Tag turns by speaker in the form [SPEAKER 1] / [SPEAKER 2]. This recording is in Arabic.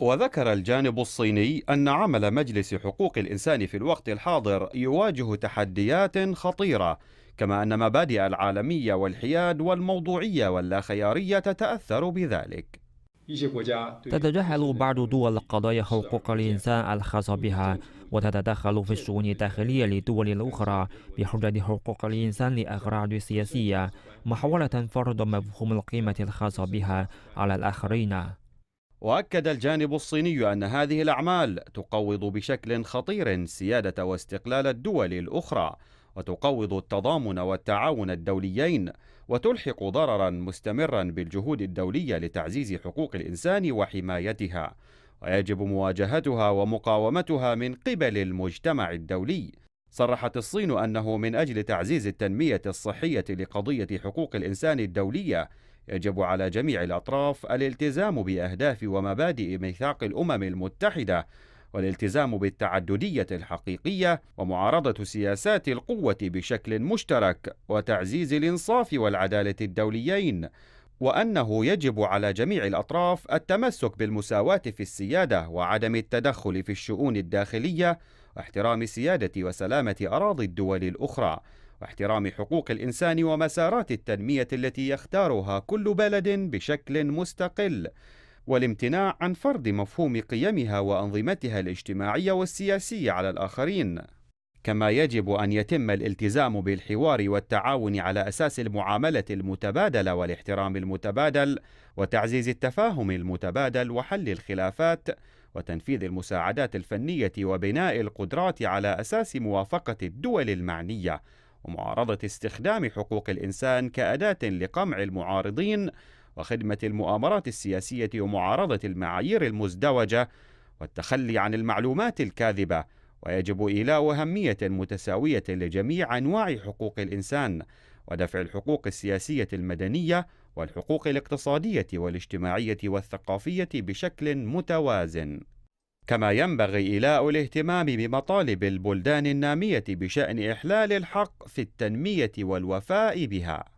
[SPEAKER 1] وذكر الجانب الصيني أن عمل مجلس حقوق الإنسان في الوقت الحاضر يواجه تحديات خطيرة كما أن مبادئ العالمية والحياد والموضوعية واللاخيارية تتأثر بذلك
[SPEAKER 2] تتجاهل بعض دول قضايا حقوق الإنسان الخاصة بها وتتدخل في الشؤون الداخلية للدول الأخرى بحجة حقوق الإنسان لأغراض سياسية محاولة فرض مفهوم القيمة الخاصة بها على الآخرين
[SPEAKER 1] واكد الجانب الصيني ان هذه الاعمال تقوض بشكل خطير سياده واستقلال الدول الاخرى وتقوض التضامن والتعاون الدوليين وتلحق ضررا مستمرا بالجهود الدوليه لتعزيز حقوق الانسان وحمايتها ويجب مواجهتها ومقاومتها من قبل المجتمع الدولي صرحت الصين انه من اجل تعزيز التنميه الصحيه لقضيه حقوق الانسان الدوليه يجب على جميع الأطراف الالتزام بأهداف ومبادئ ميثاق الأمم المتحدة والالتزام بالتعددية الحقيقية ومعارضة سياسات القوة بشكل مشترك وتعزيز الإنصاف والعدالة الدوليين وأنه يجب على جميع الأطراف التمسك بالمساواة في السيادة وعدم التدخل في الشؤون الداخلية واحترام سيادة وسلامة أراضي الدول الأخرى واحترام حقوق الانسان ومسارات التنميه التي يختارها كل بلد بشكل مستقل والامتناع عن فرض مفهوم قيمها وانظمتها الاجتماعيه والسياسيه على الاخرين كما يجب ان يتم الالتزام بالحوار والتعاون على اساس المعامله المتبادله والاحترام المتبادل وتعزيز التفاهم المتبادل وحل الخلافات وتنفيذ المساعدات الفنيه وبناء القدرات على اساس موافقه الدول المعنيه ومعارضة استخدام حقوق الإنسان كأداة لقمع المعارضين وخدمة المؤامرات السياسية ومعارضة المعايير المزدوجة والتخلي عن المعلومات الكاذبة ويجب إيلاء أهمية متساوية لجميع أنواع حقوق الإنسان ودفع الحقوق السياسية المدنية والحقوق الاقتصادية والاجتماعية والثقافية بشكل متوازن كما ينبغي إيلاء الاهتمام بمطالب البلدان النامية بشأن إحلال الحق في التنمية والوفاء بها